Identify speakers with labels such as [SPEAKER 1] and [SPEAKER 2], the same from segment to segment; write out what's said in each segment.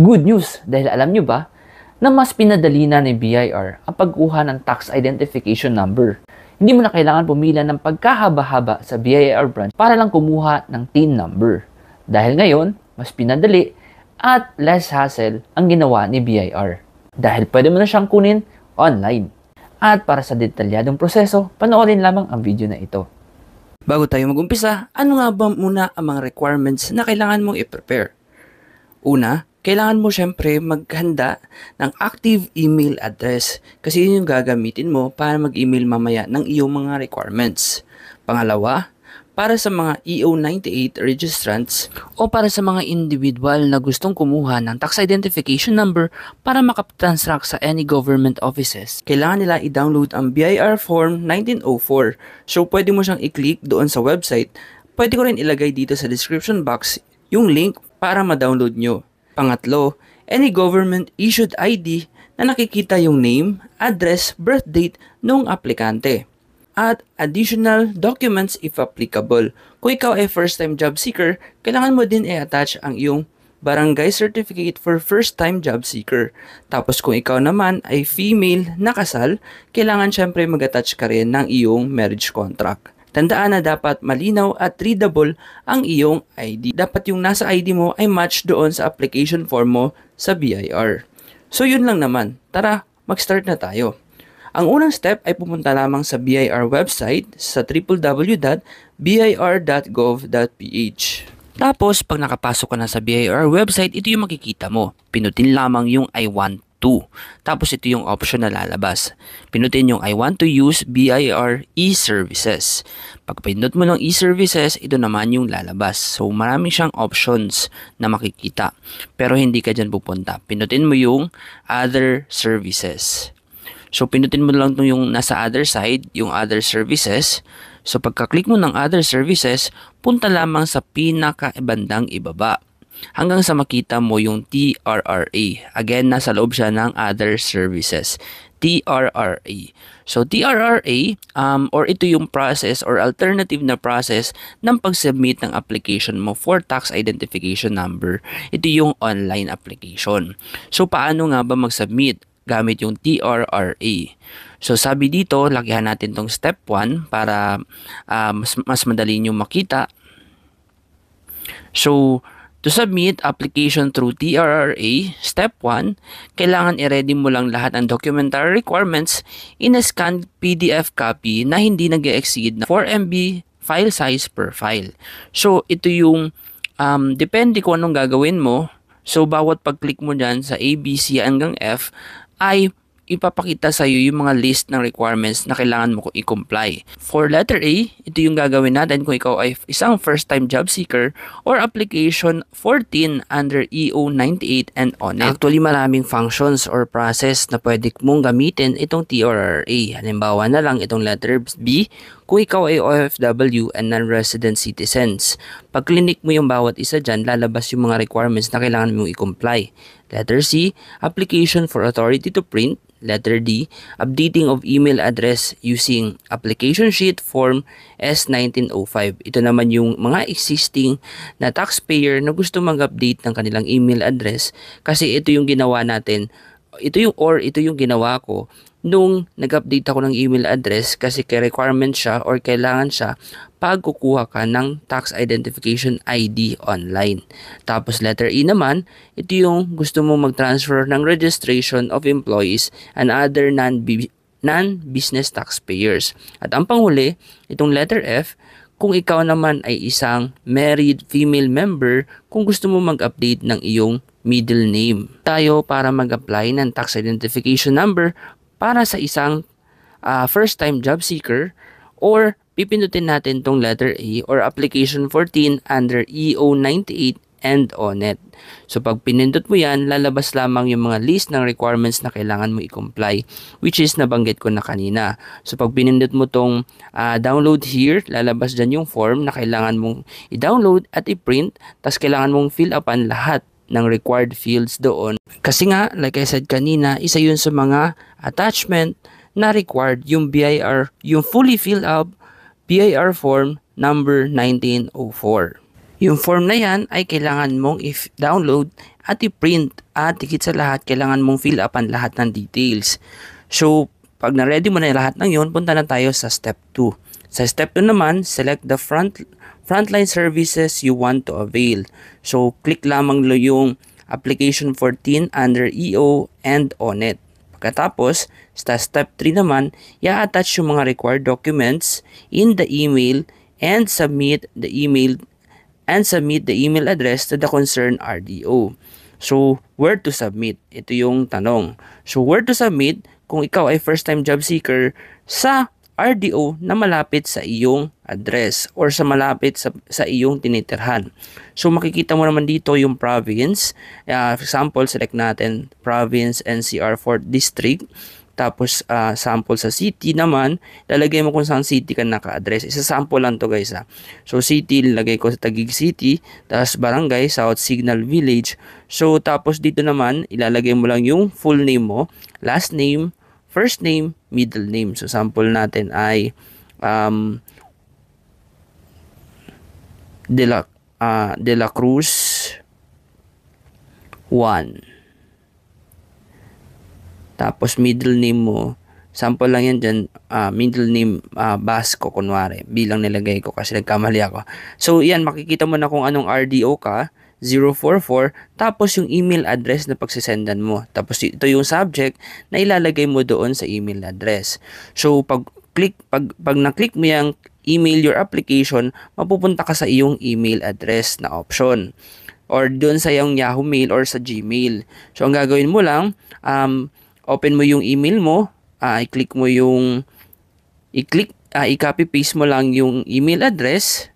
[SPEAKER 1] Good news dahil alam nyo ba na mas pinadali na ni BIR ang pagkuha ng tax identification number. Hindi mo na kailangan pumila ng pagkahaba-haba sa BIR branch para lang kumuha ng TIN number. Dahil ngayon, mas pinadali at less hassle ang ginawa ni BIR. Dahil pwede mo na siyang kunin online. At para sa detalyadong proseso, panoorin lamang ang video na ito. Bago tayo magumpisa, ano nga ba muna ang mga requirements na kailangan mong i-prepare? Una, kailangan mo syempre maghanda ng active email address kasi yun yung gagamitin mo para mag-email mamaya ng iyong mga requirements. Pangalawa, para sa mga EO98 registrants o para sa mga individual na gustong kumuha ng tax identification number para makaptransact sa any government offices, kailangan nila i-download ang BIR Form 1904. So pwede mo siyang i-click doon sa website. Pwede ko rin ilagay dito sa description box yung link para ma-download nyo. Pangatlo, any government-issued ID na nakikita yung name, address, birth date ng aplikante. At additional documents if applicable. Kung ikaw ay first-time job seeker, kailangan mo din i-attach ang iyong barangay certificate for first-time job seeker. Tapos kung ikaw naman ay female na kasal, kailangan syempre mag-attach ka rin ng iyong marriage contract. Tandaan na dapat malinaw at readable ang iyong ID. Dapat yung nasa ID mo ay match doon sa application form mo sa BIR. So yun lang naman. Tara, mag-start na tayo. Ang unang step ay pumunta lamang sa BIR website sa www.bir.gov.ph. Tapos, pag nakapasok ka na sa BIR website, ito yung makikita mo. Pinutin lamang yung I want to. Tapos ito yung option na lalabas. Pinutin yung I want to use BIR e-services. Pag mo ng e-services, ito naman yung lalabas. So marami siyang options na makikita. Pero hindi ka dyan pupunta. Pinutin mo yung other services. So pinutin mo lang yung nasa other side, yung other services. So pagka-click mo ng other services, punta lamang sa pinaka-bandang ibaba hanggang sa makita mo yung TRRA. Again, nasa loob siya ng other services. TRRA. So TRRA um, or ito yung process or alternative na process ng pag-submit ng application mo for tax identification number. Ito yung online application. So paano nga ba mag-submit? gamit yung TRRA. So sabi dito, lakihan natin tong step 1 para uh, mas, mas madali nyo makita. So To submit application through TRRA, Step 1, kailangan i-ready mo lang lahat ng documentary requirements in a scanned PDF copy na hindi nag exceed na 4 MB file size per file. So, ito yung um, depende kung anong gagawin mo. So, bawat pag-click mo dyan sa A, B, C hanggang F ay ipapakita sa iyo yung mga list ng requirements na kailangan mo i-comply. For letter A, ito yung gagawin natin kung ikaw ay isang first-time job seeker or application 14 under EO 98 and on. Actually, maraming functions or process na pwede mong gamitin itong TRRA. Halimbawa na lang itong letter B, kung ikaw ay OFW and non-resident citizens. Pag clinic mo yung bawat isa dyan, lalabas yung mga requirements na kailangan mong i-comply. Letter C, application for authority to print Letter D, updating of email address using application sheet form S1905. Ito naman yung mga existing na taxpayer na gusto mag-update ng kanilang email address kasi ito yung ginawa natin ito yung or ito yung ginawa ko nung nag-update ako ng email address kasi kay requirement siya or kailangan siya pag kukuha ka ng tax identification ID online. Tapos letter E naman, ito yung gusto mo mag-transfer ng registration of employees and other non-business taxpayers. At ang panghuli, itong letter F, kung ikaw naman ay isang married female member kung gusto mo mag-update ng iyong middle name. Tayo para mag-apply ng tax identification number para sa isang uh, first time job seeker or pipindutin natin tong letter A or application 14 under EO98 and ONET. So pag pinindot mo yan, lalabas lamang yung mga list ng requirements na kailangan mo i-comply which is nabanggit ko na kanina. So pag pinindot mo tong uh, download here, lalabas dyan yung form na kailangan mong i-download at i-print tapos kailangan mong fill upan lahat ng required fields doon. Kasi nga, like I said kanina, isa yun sa mga attachment na required yung BIR, yung fully filled up BIR form number 1904. Yung form na yan ay kailangan mong i download at i-print at higit sa lahat kailangan mong fill up ang lahat ng details. So, pag na-ready mo na lahat ng yun, punta na tayo sa step 2. Sa step 2 naman, select the front frontline services you want to avail. So, click lamang lo yung application 14 under EO and on it. E Pagkatapos, sa step 3 naman, i-attach yung mga required documents in the email and submit the email and submit the email address to the concerned RDO. So, where to submit? Ito yung tanong. So, where to submit kung ikaw ay first-time job seeker sa RDO na malapit sa iyong address or sa malapit sa, sa iyong tinitirhan. So makikita mo naman dito yung province. Uh, example, select natin province NCR 4th district. Tapos uh, sample sa city naman, lalagay mo kung saan city ka naka-address. Isa sample lang to guys ha. Ah. So city, lalagay ko sa Taguig City, tapos barangay, South Signal Village. So tapos dito naman, ilalagay mo lang yung full name mo, last name, first name, middle name. So sample natin ay um, De La, uh, De La Cruz Juan. Tapos middle name mo, sample lang yan dyan, uh, middle name uh, ah, Basco kunwari, bilang nilagay ko kasi nagkamali ako. So yan, makikita mo na kung anong RDO ka. 044, tapos yung email address na pagsisendan mo. Tapos ito yung subject na ilalagay mo doon sa email address. So pag click pag pag na-click mo yung email your application, mapupunta ka sa iyong email address na option or doon sa yung Yahoo Mail or sa Gmail. So ang gagawin mo lang, um, open mo yung email mo, uh, i-click mo yung i-click, uh, ah, i-copy paste mo lang yung email address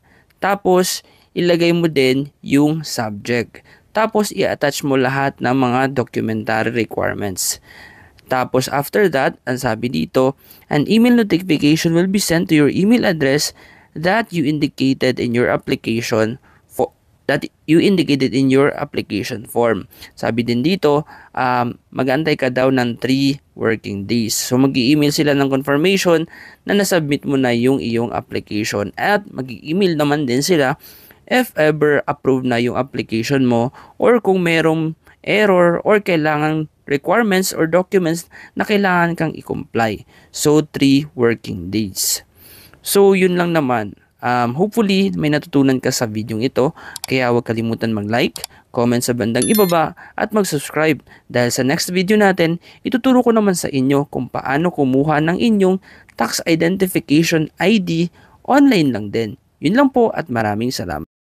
[SPEAKER 1] tapos ilagay mo din yung subject. Tapos i-attach mo lahat ng mga documentary requirements. Tapos after that, ang sabi dito, an email notification will be sent to your email address that you indicated in your application for that you indicated in your application form. Sabi din dito, um, mag-antay ka daw ng 3 working days. So, mag email sila ng confirmation na nasubmit mo na yung iyong application. At mag email naman din sila if ever approved na yung application mo or kung merong error or kailangan requirements or documents na kailangan kang i-comply. So, 3 working days. So, yun lang naman. Um, hopefully, may natutunan ka sa video ito. Kaya huwag kalimutan mag-like, comment sa bandang ibaba, at mag-subscribe. Dahil sa next video natin, ituturo ko naman sa inyo kung paano kumuha ng inyong tax identification ID online lang din. Yun lang po at maraming salamat.